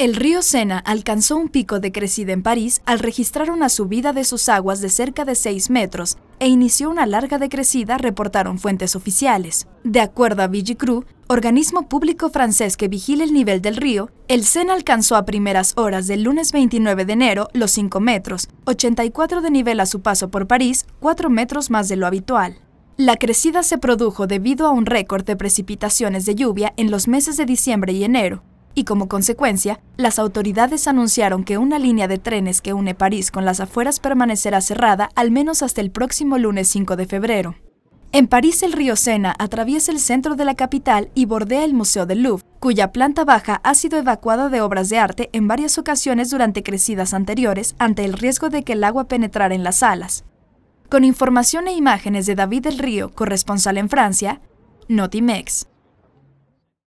El río Sena alcanzó un pico de crecida en París al registrar una subida de sus aguas de cerca de 6 metros e inició una larga decrecida, reportaron fuentes oficiales. De acuerdo a Vigicru, organismo público francés que vigila el nivel del río, el Sena alcanzó a primeras horas del lunes 29 de enero los 5 metros, 84 de nivel a su paso por París, 4 metros más de lo habitual. La crecida se produjo debido a un récord de precipitaciones de lluvia en los meses de diciembre y enero, y como consecuencia, las autoridades anunciaron que una línea de trenes que une París con las afueras permanecerá cerrada al menos hasta el próximo lunes 5 de febrero. En París el río Sena atraviesa el centro de la capital y bordea el Museo del Louvre, cuya planta baja ha sido evacuada de obras de arte en varias ocasiones durante crecidas anteriores ante el riesgo de que el agua penetrara en las salas. Con información e imágenes de David del Río, corresponsal en Francia, Notimex.